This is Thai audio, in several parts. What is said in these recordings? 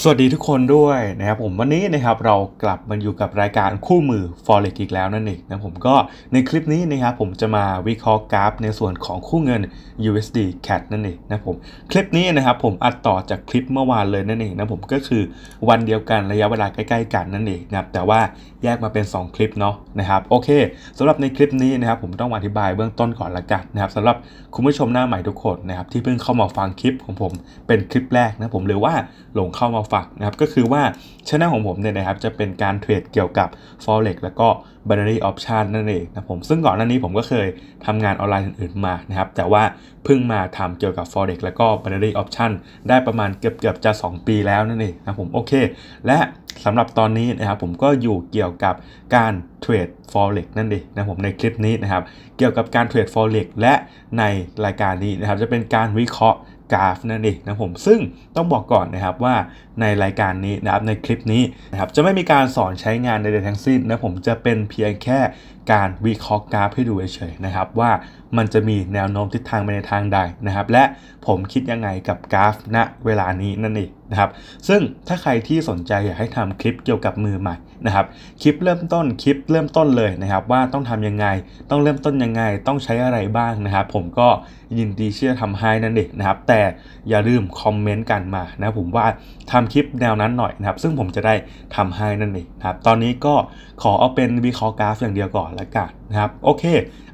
สวัสดีทุกคนด้วยนะครับผมวันนี้นะครับ เรากลับมาอยู่กับรายการคู่มือ Forex อีกแล้วนั่นเองนะ ผมก็ในคลิปนี้นะครับ ผมจะมาวิเคราะห์กราฟ ในส่วนของคู่เงิน USD CAD นั่นเองนะผมคลิปนี้นะครับผมอัดต่อจากคลิปเมื่อวานเลยนั่นเองนะผมก็คือวันเดียวกันระยะเวลาใกล้ๆกันนั่นเองนะครับแต่ว่าแยกมาเป็น 2 คลิปเนาะนะครับโอเค สำหรับในคลิปนี้นะครับผมต้องอธิบายเบื้องต้นก่อนละกันนะครับสำหรับคุณผู้ชมหน้าใหม่ทุกคนนะครับที่เพิ่งเข้ามาฟังคลิปของผมเป็นคลิปแรกนะผมหรือว่าหลงเข้ามาฝากนะครับก็คือว่าช่องของผมเนี่ยนะครับจะเป็นการเทรดเกี่ยวกับ forex แล้วก็ binary option นั่นเองนะผมซึ่งก่อนหน้านี้ผมก็เคยทำงานออนไลน์อื่นๆมานะครับแต่ว่าเพิ่งมาทำเกี่ยวกับ forex แล้วก็ binary option ได้ประมาณเกือบๆอจะ 2 ปีแล้วนั่นเองนะผมโอเค และสำหรับตอนนี้นะครับผมก็อยู่เกี่ยวกับการเทรด forex นั่นเองนะผมในคลิปนี้นะครับเกี่ยวกับการเทรด forex และในรายการนี้นะครับจะเป็นการวิเคราะห์กราฟนั่นเองนะผมซึ่งต้องบอกก่อนนะครับว่าในรายการนี้นะครับในคลิปนี้นะครับจะไม่มีการสอนใช้งานใดๆทั้งสิ้นนะผมจะเป็นเพียงแค่การวิเคราะห์กราฟให้ดูเฉยๆนะครับ ว่ามันจะมีแนวโน้มทิศทางไปในทางใดนะครับ และผมคิดยังไงกับกราฟณเวลานี้นั่นเองนะครับซึ่งถ้าใครที่สนใจ อยากให้ทำคลิปเกี่ยวกับมือใหม่นะครับคลิปเริ่มต้นคลิปเริ่มต้นเลยนะครับว่าต้องทำยังไงต้องเริ่มต้นยังไง ต้องใช้อะไรบ้างนะครับผมก็ยินดีเชี่อทำให้นั่นเองนะครับแต่อย่าลืมคอมเมนต์กันมานะผมว่าทำคลิปแนวนั้นหน่อยนะครับ ซึ่งผมจะได้ทำให้นั่นเองนะครับตอนนี้ก็ขอเอาเป็นวิเคราะห์กราฟอย่างเดียวก่อนละกันครับโอเค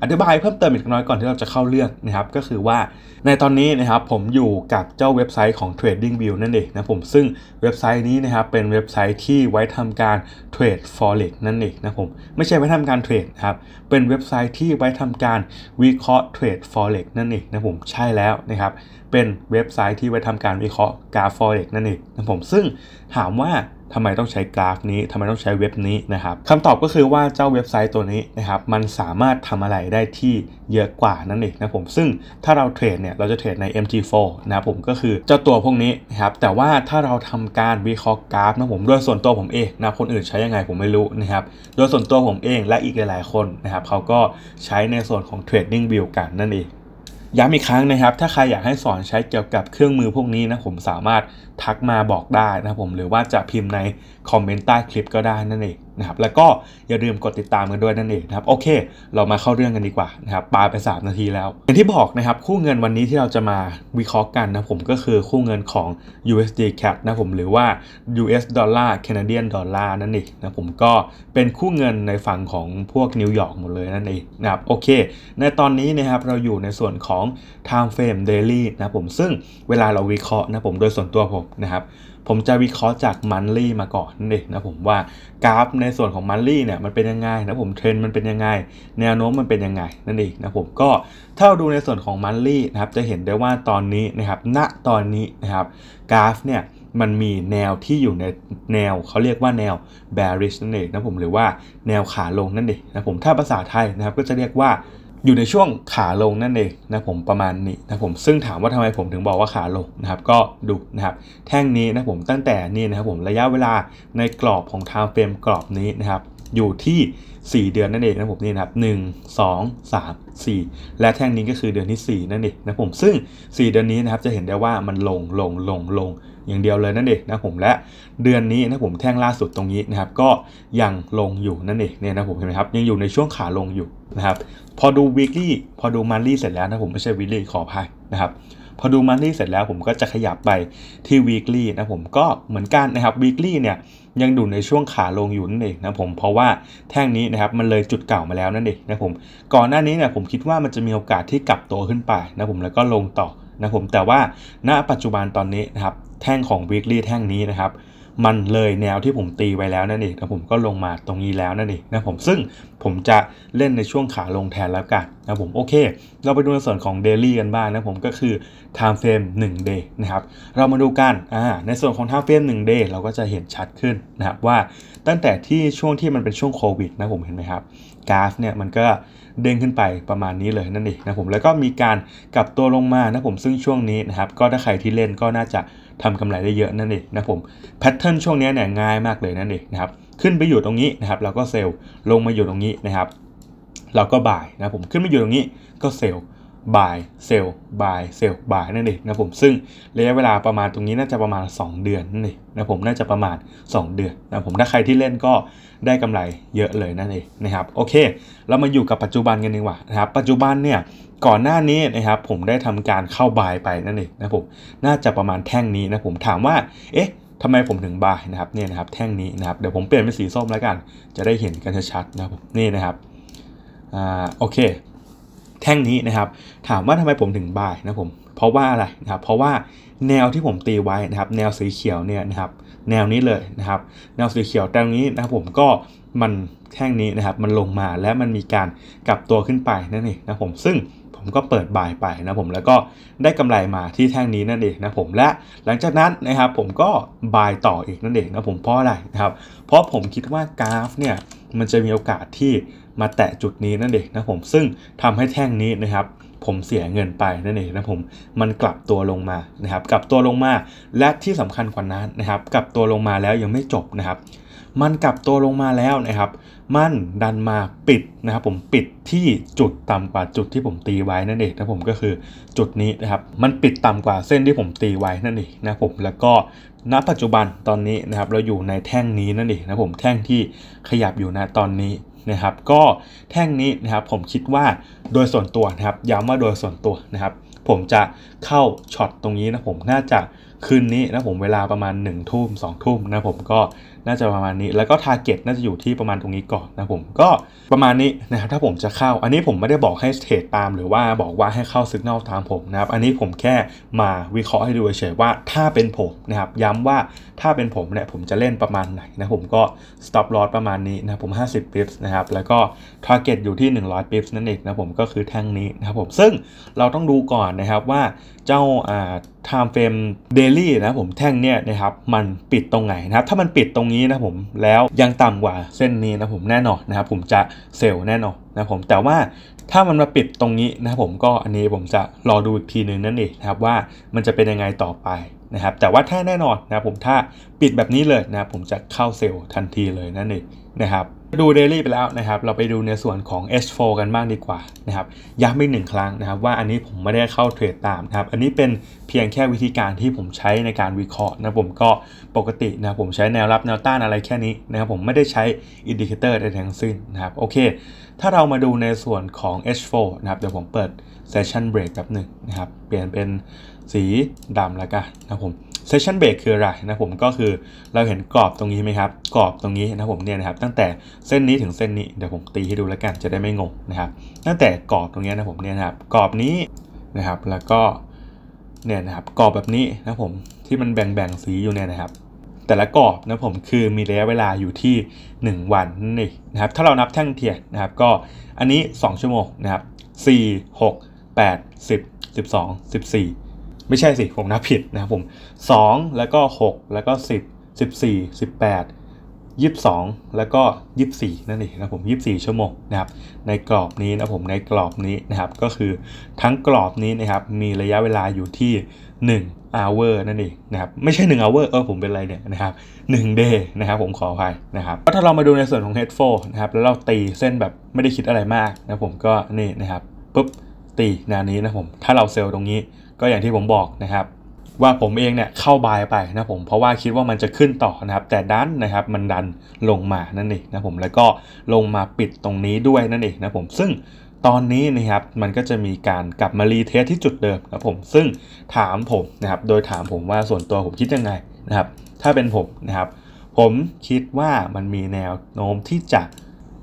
อธิบายเพิ่มเติมอีกน้อยก่อนที่เราจะเข้าเรื่องนะครับ ก็คือว่าในตอนนี้นะครับ ผมอยู่กับเจ้าเว็บไซต์ของ TradingView นั่นเองนะผมซึ่งเว็บไซต์นี้นะครับเป็นเว็บไซต์ที่ไว้ทำการเทรด forex นั่นเองนะผมไม่ใช่ไว้ทำการเทรดครับเป็นเว็บไซต์ที่ไว้ทำการวิเคราะห์เทรด forex นั่นเองนะผมใช่แล้วนะครับเป็นเว็บไซต์ที่ไว้ทำการวิเคราะห์กราฟ forex นั่นเองนะผมซึ่งถามว่าทำไมต้องใช้กราฟ นี้ทำไมต้องใช้เว็บนี้นะครับคำตอบก็คือว่าเจ้าเว็บไซต์ตัวนี้นะครับมันสามารถทำอะไรได้ที่เยอะกว่านั่นเองนะผมซึ่งถ้าเราเทรดเนี่ยเราจะเทรดใน MT4 นะผมก็คือเจ้าตัวพวกนี้นะครับแต่ว่าถ้าเราทำการวิเคราะห์กราฟนะผมโดยส่วนตัวผมเองนะคนอื่นใช้ยังไงผมไม่รู้นะครับโดยส่วนตัวผมเอง และอีกหลายๆ คนนะครับ เขาก็ใช้ในส่วนของเทรดดิ้งบิลกันนั่นเองย้ำอีกครั้งนะครับ ถ้าใครอยากให้สอนใช้เกี่ยวกับเครื่องมือพวกนี้นะผมสามารถทักมาบอกได้นะผม หรือว่าจะพิมพ์ในคอมเมนต์ใต้คลิปก็ได้นั่นเองนะครับแล้วก็อย่าลืมกดติดตามกันด้วยนั่นเองนะครับโอเค เรามาเข้าเรื่องกันดีกว่านะครับปาไป3นาทีแล้วอย่างที่บอกนะครับ คู่เงินวันนี้ที่เราจะมาวิเคราะห์กันนะผมก็คือคู่เงินของ USD CAD นะผมหรือว่า US Dollar Canadian Dollar นั่นเองนะผมก็เป็นคู่เงินในฝั่งของพวกนิวยอร์กหมดเลยนั่นเองนะครับโอเคในตอนนี้นะครับเราอยู่ในส่วนของ time frame daily นะผมซึ่งเวลาเราวิเคราะห์นะผมโดยส่วนตัวผมนะครับผมจะวิเคราะห์จากมันลี่มาก่อนนี่นะผมว่ากราฟในส่วนของมันลี่เนี่ยมันเป็นยังไงนะผมเทรนมันเป็นยังไงแนวโน้มมันเป็นยังไงนั่นเองนะผมก็ถ้าดูในส่วนของมันลี่นะครับจะเห็นได้ว่าตอนนี้นะครับณตอนนี้นะครับกราฟเนี่ยมันมีแนวที่อยู่ในแนวเขาเรียกว่าแนว bearish นั่นเองนะผมหรือว่าแนวขาลงนั่นเองนะผมถ้าภาษาไทยนะครับก็จะเรียกว่าอยู่ในช่วงขาลงนั่นเองนะผมประมาณนี้นะผมซึ่งถามว่าทำไมผมถึงบอกว่าขาลงนะครับก็ดูนะครับแท่งนี้นะผมตั้งแต่นี่นะครับผมระยะเวลาในกรอบของทาวเฟรมกรอบนี้นะครับอยู่ที่ 4 เดือนนั่นเองนะผมนี่นะครับหนึ่งงสสอามสี่และแท่งนี้ก็คือเดือนที่ 4 นั่นเองนะผมซึ่ง 4 เดือนนี้นะครับจะเห็นได้ว่ามันลงลงลงลงอย่างเดียวเลยนั่นเองนะผมและเดือนนี้นะผมแท่งล่าสุดตรงนี้นะครับ ก็ยังลงอยู่นั่นเองเนี่ยนะผมเห็นไหมครับยังอยู่ในช่วงขาลงอยู่นะครับ พอดู weekly พอดู monthly เสร็จแล้วนะผมไม่ใช่ weekly ขออภัยนะครับพอดู monthly เสร็จแล้วผมก็จะขยับไปที่ weekly นะผมก็เหมือนกันนะครับ weekly เนี่ยยังดูในช่วงขาลงอยู่นั่นเองนะผม เพราะว่าแท่งนี้นะครับ มันเลยจุดเก่ามาแล้วนั่นเองนะผมก่อนหน้านี้เนี่ยผมคิดว่ามันจะมีโอกาสที่กลับตัวขึ้นไปนะผมแล้วก็ลงต่อนะผมแต่ว่าณปัจจุบันตอนนี้นะครับแท่งของ weekly แท่งนี้นะครับ มันเลยแนวที่ผมตีไว้แล้วนั่นเองนะผมก็ลงมาตรงนี้แล้วนั่นเองนะผมซึ่งผมจะเล่นในช่วงขาลงแทนแล้วกันนะผมโอเค เราไปดูในส่วนของ daily กันบ้างนะผมก็คือ time frame 1 day นะครับเรามาดูกันอ่าในส่วนของ time frame 1 day เราก็จะเห็นชัดขึ้นนะครับว่าตั้งแต่ที่ช่วงที่มันเป็นช่วงโควิดนะผมเห็นไหมครับกราฟเนี่ยมันก็เด้งขึ้นไปประมาณนี้เลยนั่นเองนะผมแล้วก็มีการกลับตัวลงมานะผมซึ่งช่วงนี้นะครับก็ถ้าใครที่เล่นก็น่าจะทำกำไรได้เยอะนั่นเองนะผมแพทเทิร์นช่วงนี้เนี่ยง่ายมากเลยนั่นเองนะครับ ขึ้นไปอยู่ตรงนี้นะครับ เราก็เซลล์ลงมาอยู่ตรงนี้นะครับ เราก็บ่ายนะผม ขึ้นไปอยู่ตรงนี้ก็เซลล buy sell buy sell buy นั่นเองนะผมซึ่งระยะเวลาประมาณตรงนี้น่าจะประมาณ 2 เดือนนั่นเองนะผมน่าจะประมาณ 2 เดือนนะผมถ้าใครที่เล่นก็ได้กำไรเยอะเลยนั่นเองนะครับโอเค เรามาอยู่กับปัจจุบันกันดีกว่านะครับปัจจุบันเนี่ยก่อนหน้านี้นะครับผมได้ทำการเข้าบายไปนั่นเองนะผมน่าจะประมาณแท่งนี้นะผมถามว่าเอ๊ะทำไมผมถึงบายนะครับเนี่ยนะครับแท่งนี้นะครับเดี๋ยวผมเปลี่ยนเป็นสีส้มแล้วกัน จะได้เห็นกันชัดๆนะครับนี่นะครับอ่าโอเคแท่งนี้นะครับ ถามว่าทำไมผมถึงบายนะผม เพราะว่าอะไรนะครับ เพราะว่าแนวที่ผมตีไว้นะครับแนวสีเขียวเนี่ยนะครับ แนวนี้เลยนะครับ แนวสีเขียวแต่งนี้นะครับผมก็มันแท่งนี้นะครับมันลงมาและมันมีการกลับตัวขึ้นไปนั่นเองนะผมซึ่งผมก็เปิดบายไปนะผมแล้วก็ได้กำไรมาที่แท่งนี้นั่นเองนะผมและหลังจากนั้นนะครับผมก็บายต่ออีกนั่นเองนะผมเพราะอะไรนะครับเพราะผมคิดว่ากราฟเนี่ยมันจะมีโอกาสที่มาแตะจุดนี้นั่นเองนะผมซึ่งทำให้แท่งนี้นะครับ ผมเสียเงินไปนั่นเองนะผมมันกลับตัวลงมานะครับ กลับตัวลงมาและที่สำคัญกว่านั้นนะครับ กลับตัวลงมาแล้วยังไม่จบนะครับ มันกลับตัวลงมาแล้วนะครับ มันดันมาปิดนะครับผมปิดที่จุดต่ำกว่าจุดที่ผมตีไว้นั่นเองนะผมก็คือจุดนี้นะครับ มันปิดต่ำกว่าเส้นที่ผมตีไว้นั่นเองนะผมแล้วก็ณปัจจุบันตอนนี้นะครับ เราอยู่ในแท่งนี้นั่นเองนะผมแท่งที่ขยับอยู่นะตอนนี้นะครับ ก็แท่งนี้นะครับ ผมคิดว่าโดยส่วนตัวนะครับ ย้ำว่าโดยส่วนตัวนะครับ ผมจะเข้าช็อตตรงนี้นะผมน่าจะคืนนี้นะผมเวลาประมาณ1นึ่ทุ่มสองทุ่มนะผมก็น่าจะประมาณนี้แล้วก็ทาร์เก็ตน่าจะอยู่ที่ประมาณตรงนี้ก่อนนะผมก็ประมาณนี้นะครับถ้าผมจะเข้า อันนี้ผมไม่ได้บอกให้เทรดตาม หรือว่าบอกว่าให้เข้าสัญญาณตามผมนะครับอันนี้ผมแค่มาวิเคราะห์ให้ดูเฉยๆว่าถ้าเป็นผมนะครับย้ำว่าถ้าเป็นผมเนี่ยผมจะเล่นประมาณไหนนะผมก็ stop loss ประมาณนี้นะผม50สิบปนะครับแล้วก็ทาร์เก็ตอยู่ที่100ป i p s นั่นเองนะผมก็คือแท่งนี้นะครับผมซึ่งเราต้องดูก่อนนะครับว่าเจ้าอ่าไทม์เฟรมเดลี่นะผมแท่งเนี่ยนะครับ มันปิดตรงไหนนะครับถ้ามันปิดตรงนี้นะผมแล้วยังต่ำกว่าเส้นนี้นะผมแน่นอนนะครับ ผมจะเซลล์แน่นอนนะผมแต่ว่าถ้ามันมาปิดตรงนี้นะผมก็อันนี้ผมจะรอดูอีกทีนึงนั่นเองนะครับว่ามันจะเป็นยังไงต่อไปนะครับแต่ว่าถ้าแน่นอนนะผมถ้าปิดแบบนี้เลยนะ ผมจะเข้าเซลล์ทันทีเลยนั่นเองนะครับ ดูเดลี่ไปแล้วนะครับ เราไปดูในส่วนของ H4 กันบ้างดีกว่านะครับ ย้ำอีกหนึ่งครั้งนะครับว่าอันนี้ผมไม่ได้เข้าเทรดตามนะครับ อันนี้เป็นเพียงแค่วิธีการที่ผมใช้ในการวิเคราะห์นะผมก็ปกตินะผมใช้แนวรับแนวต้านอะไรแค่นี้นะครับผมไม่ได้ใช้อินดิเคเตอร์ใดทั้งสิ้นนะครับโอเค ถ้าเรามาดูในส่วนของ H4 นะครับเดี๋ยวผมเปิดเซสชันเบรกแป๊บหนึ่งนะครับเปลี่ยนเป็นสีดำแล้วกันนะผมเซสชันเบรกคืออะไรนะผมก็คือเราเห็นกรอบตรงนี้ไหมครับกรอบตรงนี้นะผมเนี่ยนะครับตั้งแต่เส้นนี้ถึงเส้นนี้เดี๋ยวผมตีให้ดูแล้วกันจะได้ไม่งงนะครับตั้งแต่กรอบตรงนี้นะผมเนี่ยนะครับกรอบนี้นะครับ แล้วก็เนี่ยนะครับกรอบแบบนี้นะผม ที่มันแบ่งๆสีอยู่เนี่ยนะครับ แต่ละกรอบนะผมคือมีระยะเวลาอยู่ที่ 1 วันนี่นะครับถ้าเรานับแท่งเทียนนะครับ ก็อันนี้ 2 ชั่วโมงนะครับ4 6 8 10 12 14ไม่ใช่สิผมนับผิดนะครับผม 2 แล้วก็ 6 แล้วก็ 10 14 18 22 แล้วก็ 24นั่นเองนะผม24 ชั่วโมงนะครับในกรอบนี้นะผมในกรอบนี้นะครับ ก็คือทั้งกรอบนี้นะครับมีระยะเวลาอยู่ที่1 hour นั่นเองนะครับไม่ใช่1 hour เออผมเป็นไรเนี่ยนะครับ1 day นะครับผมขออภัยนะครับก็ถ้าเรามาดูในส่วนของ head f o o r นะครับแล้วเราตีเส้นแบบไม่ได้คิดอะไรมากนะผมก็นี่นะครับปุ๊บตีแนวนี้นะผมถ้าเราเซลล์ตรงนี้ก็อย่างที่ผมบอกนะครับ ว่าผมเองเนี่ยเข้าบายไปนะผม เพราะว่าคิดว่ามันจะขึ้นต่อนะครับ แต่ดันนะครับมันดันลงมานั่นเองนะผมแล้วก็ลงมาปิดตรงนี้ด้วยนั่นเองนะผมซึ่งตอนนี้นะครับมันก็จะมีการกลับมารีเทสที่จุดเดิมนะผมซึ่งถามผมนะครับโดยถามผมว่าส่วนตัวผมคิดยังไงนะครับถ้าเป็นผมนะครับ ผมคิดว่ามันมีแนวโน้มที่จะ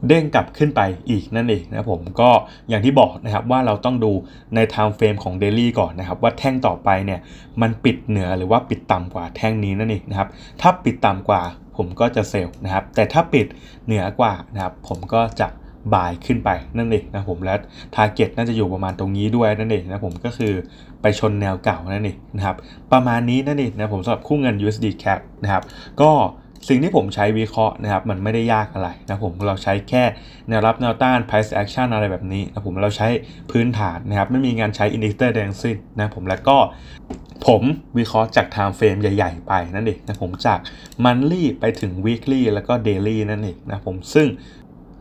เด้งกลับขึ้นไปอีกนั่นเองนะผมก็อย่างที่บอกนะครับว่าเราต้องดูใน time frame ของ daily ก่อนนะครับว่าแท่งต่อไปเนี่ยมันปิดเหนือหรือว่าปิดต่ำกว่าแท่งนี้นั่นเองนะครับถ้าปิดต่ำกว่าผมก็จะเซลล์นะครับแต่ถ้าปิดเหนือกว่านะครับผมก็จะบายขึ้นไปนั่นเองนะผมและทาร์เก็ตน่าจะอยู่ประมาณตรงนี้ด้วยนั่นเองนะผมก็คือไปชนแนวเก่านั่นเองนะครับประมาณนี้นั่นเองนะผมสำหรับคู่เงิน USD CAD นะครับก็สิ่งที่ผมใช้วิเคราะห์นะครับมันไม่ได้ยากอะไรนะผม เราใช้แค่แนวรับแนวต้าน price action อะไรแบบนี้นะผมเราใช้พื้นฐานนะครับ ไม่มีงานใช้ indicator แดงสิ้นนะผม แล้วก็ผมวิเคราะห์จาก time frame ใหญ่ๆ ไปนั่นเองนะผมจาก monthly ไปถึง weekly แล้วก็ daily นั่นเองนะผมซึ่ง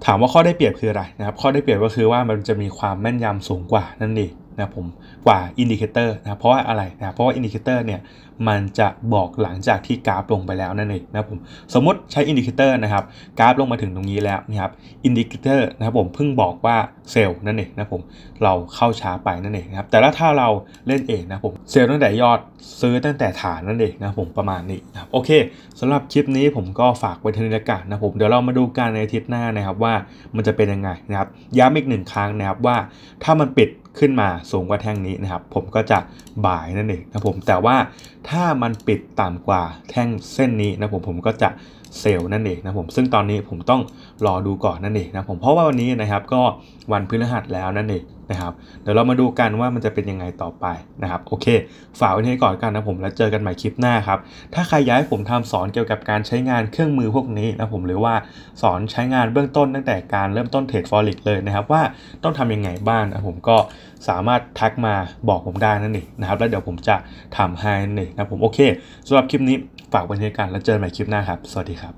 ถามว่าข้อได้เปรียบคืออะไรนะครับ ข้อได้เปรียบก็คือว่ามันจะมีความแม่นยำสูงกว่านั่นเองนะผมกว่าอินดิเคเตอร์นะเพราะว่าอะไรนะเพราะว่าอินดิเคเตอร์เนี่ยมันจะบอกหลังจากที่กราฟลงไปแล้วนั่นเองนะผมสมมติใช้อินดิเคเตอร์นะครับกราฟลงมาถึงตรงนี้แล้วนะครับอินดิเคเตอร์นะครับผมเพิ่งบอกว่าเซลล์นั่นเองนะผมเราเข้าช้าไปนั่นเองนะครับแต่ละถ้าเราเล่นเองนะผมเซลล์ตั้งแต่ยอดซื้อตั้งแต่ฐานนั่นเองนะผมประมาณนี้นะครับโอเค สำหรับคลิปนี้ผมก็ฝากไว้ท่านี้กัศนะผมเดี๋ยวเรามาดูกันในอาทิตย์หน้านะครับว่ามันจะเป็นยังไงนะครับย้ำอีกหนึ่งครั้งนะครับว่า ถ้ามันปิดขึ้นมาสูงกว่าแท่งนี้นะครับ ผมก็จะบ่ายนั่นเองนะผมแต่ว่าถ้ามันปิดต่ำกว่าแท่งเส้นนี้นะผมผมก็จะเซลล์นั่นเองนะผมซึ่งตอนนี้ผมต้องรอดูก่อนนั่นเองนะผมเพราะว่าวันนี้นะครับก็วันพฤหัสแล้วนั่นเองนะครับเดี๋ยวเรามาดูกันว่ามันจะเป็นยังไงต่อไปนะครับโอเคฝากไว้ให้ก่อนกันนะผมแล้วเจอกันใหม่คลิปหน้าครับ ถ้าใครอยากให้ผมทำสอนเกี่ยวกับการใช้งานเครื่องมือพวกนี้นะผมหรือว่าสอนใช้งานเบื้องต้นตั้งแต่การเริ่มต้นเทรดฟอเร็กเลยนะครับ ว่าต้องทํำยังไงบ้างนะผมก็สามารถทักมาบอกผมได้นั่นเองนะครับแล้วเดี๋ยวผมจะทำให้นั่นเองนะผมโอเคสำหรับคลิปนี้ฝากไว้วยกานแล้วเจอกันใหม่คลิปหน้าครับ สวัสดีครับ